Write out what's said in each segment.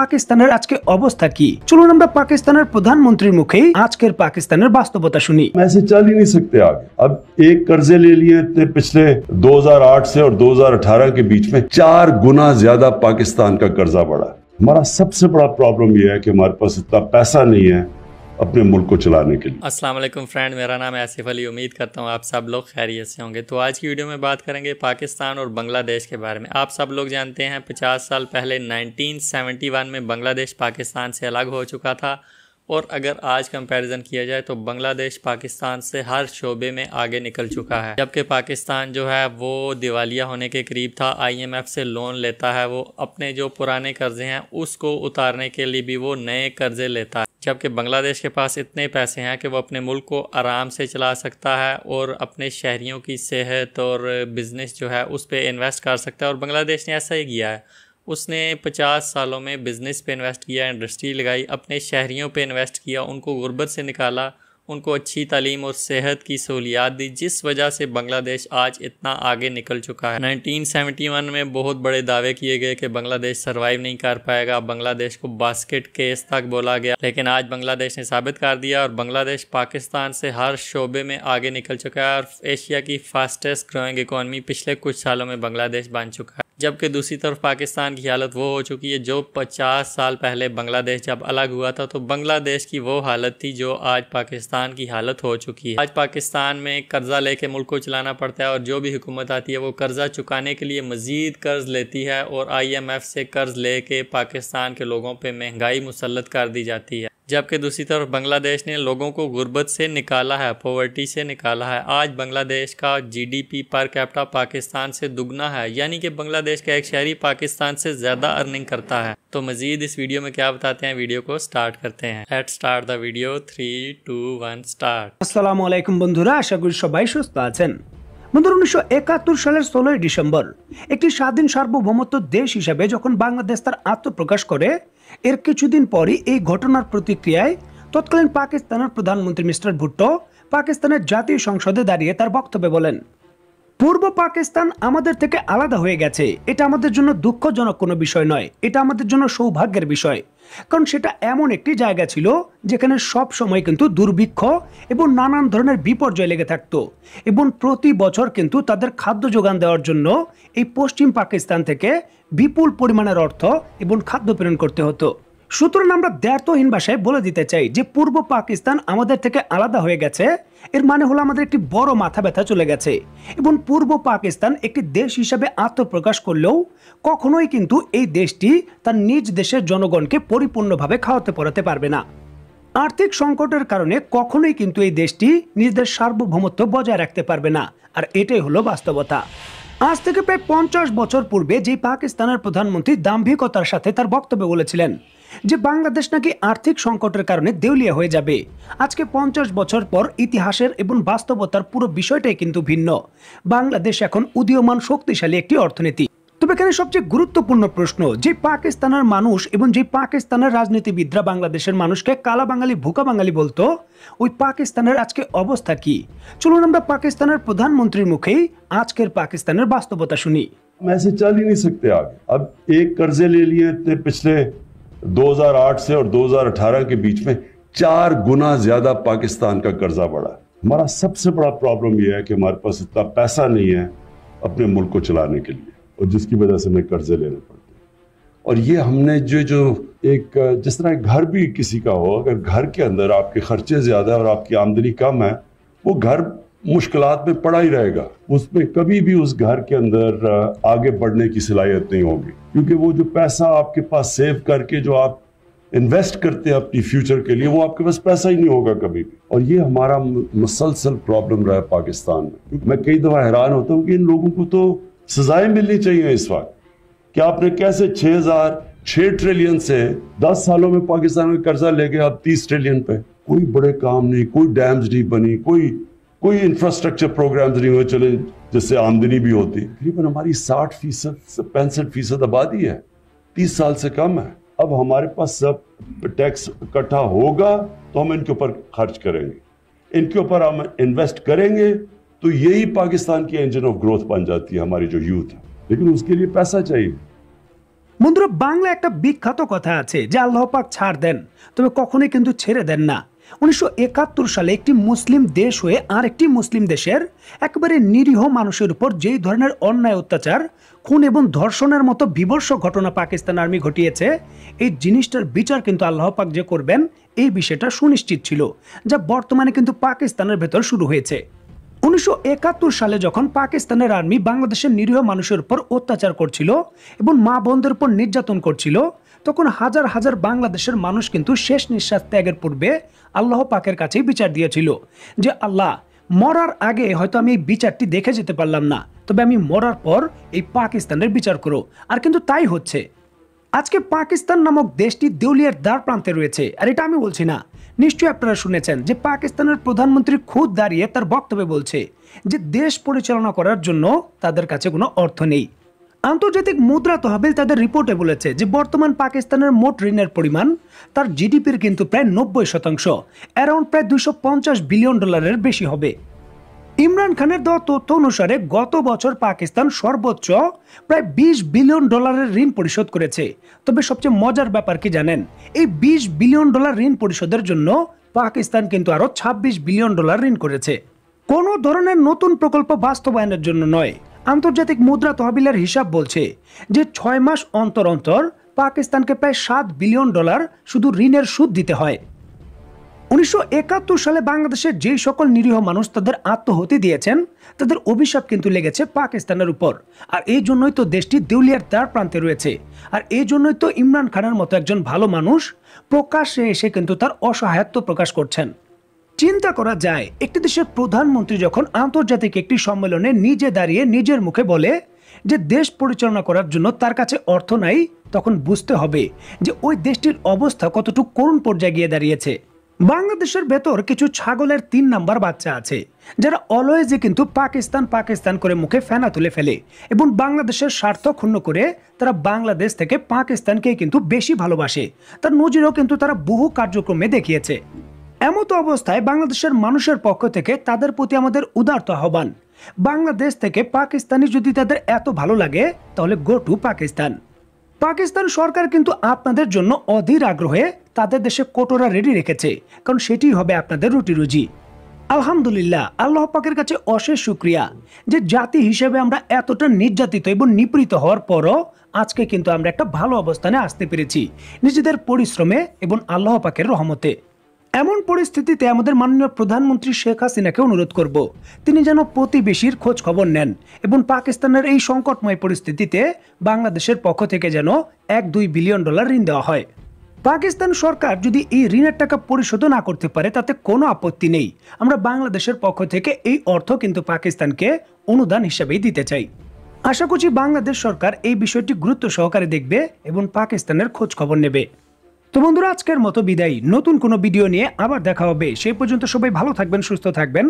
পাকিস্তানের আজকে অবস্থা কি চলুন আমরা পাকিস্তানের প্রধানমন্ত্রীর মুখে আজকের পাকিস্তানের বাস্তবতা শুনি ऐसे चल ही नहीं सकते आगे अब एक कर्जे ले लिए इतने पिछले 2008 से और 2018 के बीच में चार गुना ज्यादा पाकिस्तान का कर्जा बढ़ा हमारा सबसे बड़ा प्रॉब्लम यह है कि हमारे पास इतना पैसा नहीं है अपने मुल्क को चलाने के लिए अस्सलाम वालेकुम फ्रेंड मेरा नाम आसिफ अली उम्मीद करता हूँ आप सब लोग खैरियत से होंगे तो आज की वीडियो में बात करेंगे पाकिस्तान और बांग्लादेश के बारे में आप सब लोग जानते हैं पचास साल पहले वन में बांग्लादेश पाकिस्तान से अलग हो चुका था और अगर आज कंपैरिजन किया जाए तो बांग्लादेश पाकिस्तान से हर शोबे में आगे निकल चुका है जबकि पाकिस्तान जो है वो दिवालिया होने के करीब था आईएमएफ से लोन लेता है वो अपने जो पुराने कर्जे हैं उसको उतारने के लिए भी वो नए कर्जे लेता है जबकि बांग्लादेश के पास इतने पैसे हैं कि वो अपने मुल्क को आराम से चला सकता है और अपने शहरीों की सेहत और बिज़नेस जो है उस पर इन्वेस्ट कर सकता है और बांग्लादेश ने ऐसा ही किया है उसने 50 सालों में बिज़नेस पे इन्वेस्ट किया इंडस्ट्री लगाई अपने शहरीों पे इन्वेस्ट किया उनको गुर्बत से निकाला उनको अच्छी तालीम और सेहत की सहूलियात दी जिस वजह से बांग्लादेश आज इतना आगे निकल चुका है 1971 में बहुत बड़े दावे किए गए कि बांग्लादेश सरवाइव नहीं कर पाएगा बांग्लादेश को बास्केट केस तक बोला गया लेकिन आज बांग्लादेश ने साबित कर दिया और बांग्लादेश पाकिस्तान से हर शोबे में आगे निकल चुका है और एशिया की फास्टेस्ट ग्रोइंग इकोनमी पिछले कुछ सालों में बांग्लादेश बन चुका है जबकि दूसरी तरफ पाकिस्तान की हालत वो हो चुकी है जो 50 साल पहले बांग्लादेश जब अलग हुआ था तो बांग्लादेश की वो हालत थी जो आज पाकिस्तान की हालत हो चुकी है आज पाकिस्तान में कर्जा लेके मुल्क को चलाना पड़ता है और जो भी हुकूमत आती है वो कर्जा चुकाने के लिए मजीद कर्ज लेती है और आई एम एफ से कर्ज ले पाकिस्तान के लोगों पर महंगाई मुसलत कर दी जाती है जबकि दूसरी तरफ बांग्लादेश ने लोगों को गुर्बत से निकाला है पॉवर्टी से निकाला है आज बांग्लादेश का जीडीपी पर कैपिटा पाकिस्तान से दुगना है यानी कि बांग्लादेश का एक शहरी पाकिस्तान से ज़्यादा अर्निंग करता है तो मज़ीद इस वीडियो में क्या बताते हैं वीडियो को स्टार्ट करते हैं at start the video three two one start আসসালামু আলাইকুম বন্ধুরা আশা করি সবাই সুস্থ আছেন বন্ধুরা উনিশশো একাত্তর সালের ষোলোই ডিসেম্বর একটি স্বাধীন সার্বভৌমত্ব দেশ হিসেবে যখন বাংলাদেশ তার আত্মপ্রকাশ করে এর কিছুদিন পরই এই ঘটনার প্রতিক্রিয়ায় তৎকালীন পাকিস্তানের প্রধানমন্ত্রী মিস্টার ভুট্টো পাকিস্তানের জাতীয় সংসদে দাঁড়িয়ে তার বক্তব্যে বলেন পূর্ব পাকিস্তান আমাদের থেকে আলাদা হয়ে গেছে এটা আমাদের জন্য দুঃখজনক কোনো বিষয় নয় এটা আমাদের জন্য সৌভাগ্যের বিষয় কারণ সেটা এমন একটি জায়গা ছিল যেখানে সব সময় কিন্তু দুর্ভিক্ষ এবং নানান ধরনের বিপর্যয় লেগে থাকত এবং প্রতি বছর কিন্তু তাদের খাদ্য যোগান দেওয়ার জন্য এই পশ্চিম পাকিস্তান থেকে বিপুল পরিমাণের অর্থ এবং খাদ্য প্রেরণ করতে হতো সুতরাং আমরা দ্ব্যর্থহীন ভাষায় বলে দিতে চাই যে পূর্ব পাকিস্তান আমাদের থেকে আলাদা হয়ে গেছে এর মানে হলো আমাদের একটি বড় মাথা ব্যথা চলে গেছে এবং পূর্ব পাকিস্তান একটি দেশ হিসাবে আত্মপ্রকাশ করলেও কখনোই কিন্তু এই দেশটি তার নিজ দেশের জনগণকে পরিপূর্ণভাবে খাওয়াতে পড়াতে পারবে না আর্থিক সংকটের কারণে কখনোই কিন্তু এই দেশটি নিজেদের সার্বভৌমত্ব বজায় রাখতে পারবে না আর এটাই হলো বাস্তবতা আজ থেকে প্রায় পঞ্চাশ বছর পূর্বে যে পাকিস্তানের প্রধানমন্ত্রী দাম্ভিকতার সাথে তার বক্তব্য বলেছিলেন যে বাংলাদেশ নাকি আর্থিক সংকটের কারণে দেউলিয়া হয়ে যাবে আজকে পঞ্চাশ বছর পর ইতিহাসের এবং বাস্তবতার পুরো বিষয়টাই কিন্তু ভিন্ন বাংলাদেশ এখন উদীয়মান শক্তিশালী একটি অর্থনীতি তবে এখানে সবচেয়ে গুরুত্বপূর্ণ প্রশ্ন যে পাকিস্তানের মানুষ এবং যে পাকিস্তানের রাজনীতিবিদরা বাংলাদেশের মানুষকে কালা বাঙালি ভুকা বাঙালি বলতো ওই পাকিস্তানের আজকে অবস্থা কি চলুন আমরা পাকিস্তানের প্রধানমন্ত্রীর মুখেই আজকের পাকিস্তানের বাস্তবতা শুনি ऐसे चल ही नहीं सकते आगे अब एक कर्जे ले लिए इतने 2008 से और 2018 के बीच में चार गुना ज़्यादा पाकिस्तान का कर्जा बढ़ा हमारा सबसे बड़ा प्रॉब्लम यह है कि हमारे पास इतना पैसा नहीं है अपने मुल्क को चलाने के लिए और जिसकी वजह से हमें कर्जे लेने पड़ते हैं और ये हमने जो जो एक जिस तरह घर भी किसी का हो अगर घर के अंदर आपके खर्चे ज़्यादा और आपकी आमदनी कम है वो घर मुश्किल में पड़ा ही रहेगा उसमें कभी भी उस घर के अंदर आगे बढ़ने की सलाहियत नहीं होगी क्योंकि वो जो पैसा आपके पास सेव करके जो आप इन्वेस्ट करते हैं अपनी फ्यूचर के लिए वो आपके पास पैसा ही नहीं होगा कभी भी और ये हमारा मुसलसल प्रॉब्लम रहा है पाकिस्तान में मैं कई दफ़ा हैरान होता हूँ कि इन लोगों को तो सजाएं मिलनी चाहिए इस वक्त कि आपने कैसे छह हज़ार छह ट्रिलियन से दस सालों में पाकिस्तान में कर्जा लेके आप तीस ट्रिलियन पे कोई बड़े काम नहीं कोई डैम्स नहीं बनी कोई कोई इंफ्रास्ट्रक्चर प्रोग्राम नहीं हुए चले जिससे आमदनी भी होती करीबन हमारी साठ फीसद से पैंसठ फीसद आबादी है तीस साल से कम है अब हमारे पास सब टैक्स इकट्ठा होगा तो हम इनके ऊपर खर्च करेंगे इनके ऊपर हम इन्वेस्ट करेंगे तो यही पाकिस्तान की इंजन ऑफ ग्रोथ बन जाती है हमारी जो यूथ है लेकिन उसके लिए पैसा चाहिए বন্ধুরা বাংলা একটা বিখ্যাত কথা আছে যে আল্লাহ পাক ছাড় দেন তবে কখনোই কিন্তু ছেড়ে দেন না উনিশশো সালে একটি মুসলিম দেশ হয়ে আর একটি মুসলিম দেশের একবারে নিরীহ মানুষের উপর যেই ধরনের অন্যায় অত্যাচার খুন এবং ধর্ষণের মতো বিবর্ষ ঘটনা পাকিস্তান আর্মি ঘটিয়েছে এই জিনিসটার বিচার কিন্তু আল্লাহ পাক যে করবেন এই বিষয়টা সুনিশ্চিত ছিল যা বর্তমানে কিন্তু পাকিস্তানের ভেতর শুরু হয়েছে উনিশশো সালে যখন পাকিস্তানের আর্মি বাংলাদেশের নিরীহ মানুষের উপর অত্যাচার করছিল এবং মা বোনদের উপর নির্যাতন করছিল তখন হাজার হাজার বাংলাদেশের মানুষ কিন্তু শেষ নিঃশ্বাস ত্যাগের পূর্বে আল্লাহ পাকের কাছেই বিচার দিয়েছিল যে আল্লাহ মরার আগে হয়তো আমি এই বিচারটি দেখে যেতে পারলাম না তবে আমি মরার পর এই পাকিস্তানের বিচার করো আর কিন্তু তাই হচ্ছে আজকে পাকিস্তান নামক দেশটি দেউলিয়ার দ্বার প্রান্তে রয়েছে আর এটা আমি বলছি না নিশ্চয়ই আপনারা শুনেছেন যে পাকিস্তানের প্রধানমন্ত্রী খুদ দাঁড়িয়ে তার বক্তব্যে বলছে যে দেশ পরিচালনা করার জন্য তাদের কাছে কোনো অর্থ নেই আন্তর্জাতিক মুদ্রা তহবিল তাদের রিপোর্টে বলেছে যে বর্তমান পাকিস্তানের মোট ঋণের পরিমাণ তার জিডিপির কিন্তু প্রায় নব্বই শতাংশ অ্যারাউন্ড প্রায় দুশো বিলিয়ন ডলারের বেশি হবে ইমরান খানের দেওয়া তথ্য অনুসারে গত বছর পাকিস্তান সর্বোচ্চ প্রায় ২০ বিলিয়ন ডলারের ঋণ পরিশোধ করেছে তবে সবচেয়ে মজার ব্যাপার কি জানেন এই ২০ বিলিয়ন ডলার ঋণ পরিশোধের জন্য পাকিস্তান কিন্তু আরও ২৬ বিলিয়ন ডলার ঋণ করেছে কোনো ধরনের নতুন প্রকল্প বাস্তবায়নের জন্য নয় আন্তর্জাতিক মুদ্রা তহবিলের হিসাব বলছে যে ছয় মাস অন্তর অন্তর পাকিস্তানকে প্রায় সাত বিলিয়ন ডলার শুধু ঋণের সুদ দিতে হয় উনিশশো সালে বাংলাদেশের যেই সকল নিরীহ মানুষ তাদের আত্মহতি দিয়েছেন তাদের অভিশাপ কিন্তু লেগেছে পাকিস্তানের উপর আর এই জন্যই তো দেশটি দেউলিয়ার দ্বার প্রান্তে রয়েছে আর এই জন্যই তো ইমরান খানের মতো একজন ভালো মানুষ প্রকাশ্যে এসে কিন্তু তার অসহায়ত্ব প্রকাশ করছেন চিন্তা করা যায় একটি দেশের প্রধানমন্ত্রী যখন আন্তর্জাতিক একটি সম্মেলনে নিজে দাঁড়িয়ে নিজের মুখে বলে যে দেশ পরিচালনা করার জন্য তার কাছে অর্থ নাই তখন বুঝতে হবে যে ওই দেশটির অবস্থা কতটুকু করুণ পর্যায়ে গিয়ে দাঁড়িয়েছে বাংলাদেশের ভেতর কিছু ছাগলের তিন নাম্বার বাচ্চা আছে যারা অলওয়েজে কিন্তু পাকিস্তান পাকিস্তান করে মুখে ফেনা তুলে ফেলে এবং বাংলাদেশের স্বার্থ ক্ষুণ্ণ করে তারা বাংলাদেশ থেকে পাকিস্তানকে কিন্তু বেশি ভালোবাসে তার নজিরও কিন্তু তারা বহু কার্যক্রমে দেখিয়েছে এমত অবস্থায় বাংলাদেশের মানুষের পক্ষ থেকে তাদের প্রতি আমাদের উদারত আহ্বান বাংলাদেশ থেকে পাকিস্তানি যদি তাদের এত ভালো লাগে তাহলে গো টু পাকিস্তান পাকিস্তান সরকার কিন্তু আপনাদের জন্য অধীর আগ্রহে তাদের দেশে কোটোরা রেডি রেখেছে কারণ সেটি হবে আপনাদের রুটি রুজি আলহামদুলিল্লাহ আল্লাহ পাকের কাছে অশেষ সুক্রিয়া যে জাতি হিসেবে আমরা এতটা নির্যাতিত এবং নিপীড়িত হওয়ার পরও আজকে কিন্তু আমরা একটা ভালো অবস্থানে আসতে পেরেছি নিজেদের পরিশ্রমে এবং আল্লাহ পাকের রহমতে এমন পরিস্থিতিতে আমাদের মাননীয় প্রধানমন্ত্রী শেখ হাসিনাকে অনুরোধ করব তিনি যেন প্রতিবেশীর খোঁজ খবর নেন এবং পাকিস্তানের এই সংকটময় পরিস্থিতিতে বাংলাদেশের পক্ষ থেকে যেন এক দুই বিলিয়ন ডলার ঋণ দেওয়া হয় পাকিস্তান সরকার যদি এই ঋণের টাকা পরিশোধ না করতে পারে তাতে কোনো আপত্তি নেই আমরা বাংলাদেশের পক্ষ থেকে এই অর্থ কিন্তু পাকিস্তানকে অনুদান হিসেবেই দিতে চাই আশা করছি বাংলাদেশ সরকার এই বিষয়টি গুরুত্ব সহকারে দেখবে এবং পাকিস্তানের খোঁজ খবর নেবে तो बंधुरा आजकल मत विदाय नतून को भिडियो नहीं आर देखा হবে সেই পর্যন্ত সবাই ভালো থাকবেন সুস্থ থাকবেন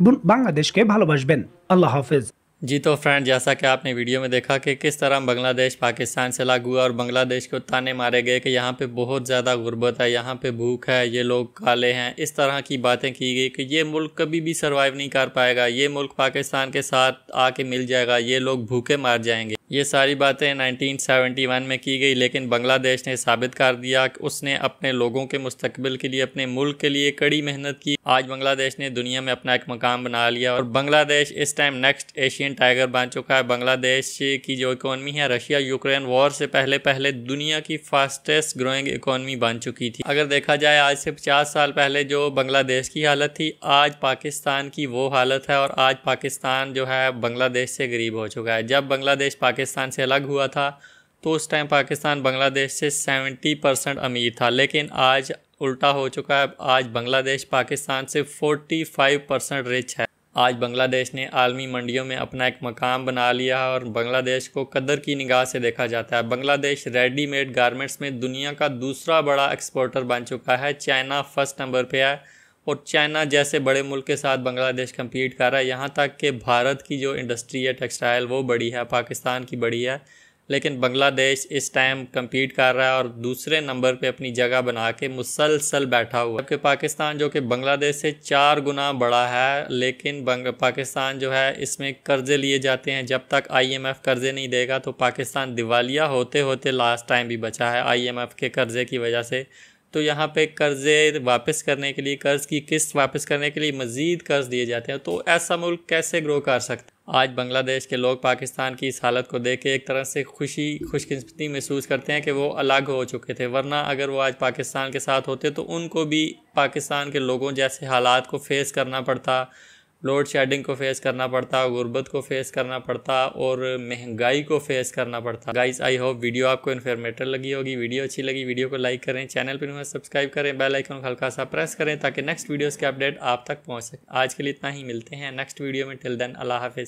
এবং বাংলাদেশকে ভালোবাসবেন আল্লাহ হাফেজ जी तो फ्रेंड जैसा कि आपने वीडियो में देखा कि किस तरह बांग्लादेश पाकिस्तान से लागू हुआ और बांग्लादेश को ताने मारे गए कि यहाँ पे बहुत ज़्यादा गुर्बत है यहाँ पे भूख है ये लोग काले हैं इस तरह की बातें की गई कि ये मुल्क कभी भी सरवाइव नहीं कर पाएगा ये मुल्क पाकिस्तान के साथ आके मिल जाएगा ये लोग भूखे मार जाएंगे ये सारी बातें 1971 में की गई लेकिन बांग्लादेश ने साबित कर दिया कि उसने अपने लोगों के मुस्तकबिल के लिए अपने मुल्क के लिए कड़ी मेहनत की आज बांग्लादेश ने दुनिया में अपना एक मकाम बना लिया और बांग्लादेश इस टाइम नेक्स्ट एशियन टाइगर बन चुका है बांग्लादेश की जो इकोनॉमी है रशिया यूक्रेन वॉर से पहले पहले दुनिया की फास्टेस्ट ग्रोइंग इकोनॉमी बन चुकी थी अगर देखा जाए आज से पचास साल पहले जो बांग्लादेश की हालत थी आज पाकिस्तान की वो हालत है और आज पाकिस्तान जो है बांग्लादेश से गरीब हो चुका है जब बांग्लादेश पाकिस्तान से अलग हुआ था तो उस टाइम पाकिस्तान बांग्लादेश से 70 परसेंट अमीर था लेकिन आज उल्टा हो चुका है आज बांग्लादेश पाकिस्तान से 45 परसेंट रिच है आज बांग्लादेश ने आलमी मंडियों में अपना एक मकाम बना लिया है और बांग्लादेश को कदर की निगाह से देखा जाता है बांग्लादेश रेडीमेड गारमेंट्स में दुनिया का दूसरा बड़ा एक्सपोर्टर बन चुका है चाइना फर्स्ट नंबर पे है और चाइना जैसे बड़े मुल्क के साथ बांग्लादेश कम्पीट कर रहा है यहाँ तक कि भारत की जो इंडस्ट्री है टेक्सटाइल वो बड़ी है पाकिस्तान की बड़ी है लेकिन बांग्लादेश इस टाइम कम्पीट कर रहा है और दूसरे नंबर पे अपनी जगह बना के मुसलसल बैठा हुआ है जबकि पाकिस्तान जो कि बांग्लादेश से चार गुना बड़ा है लेकिन पाकिस्तान जो है इसमें कर्ज़े लिए जाते हैं जब तक आईएमएफ कर्ज़े नहीं देगा तो पाकिस्तान दिवालिया होते होते लास्ट टाइम भी बचा है आईएमएफ के कर्ज़े की वजह से तो यहाँ पे कर्ज़े वापस करने के लिए कर्ज़ की किस्त वापस करने के लिए मज़ीद कर्ज़ दिए जाते हैं तो ऐसा मुल्क कैसे ग्रो कर सकता आज बांग्लादेश के लोग पाकिस्तान की इस हालत को देख के एक तरह से खुशी खुशकस्मती महसूस करते हैं कि वो अलग हो चुके थे वरना अगर वो आज पाकिस्तान के साथ होते तो उनको भी पाकिस्तान के लोगों जैसे हालात को फेस करना पड़ता लोड शेडिंग को फेस करना पड़ता गुर्बत को फेस करना पड़ता और महंगाई को फेस करना पड़ता गाइज आई होप वीडियो आपको इन्फॉर्मेटिव लगी होगी वीडियो अच्छी लगी वीडियो को लाइक करें चैनल पर सब्सक्राइब करें बेल आइकन को हल्का सा प्रेस करें ताकि नेक्स्ट वीडियोज़ के अपडेट आप तक पहुँच सके आज के लिए इतना ही मिलते हैं नेक्स्ट वीडियो में टिल देन अल्लाह हाफिज़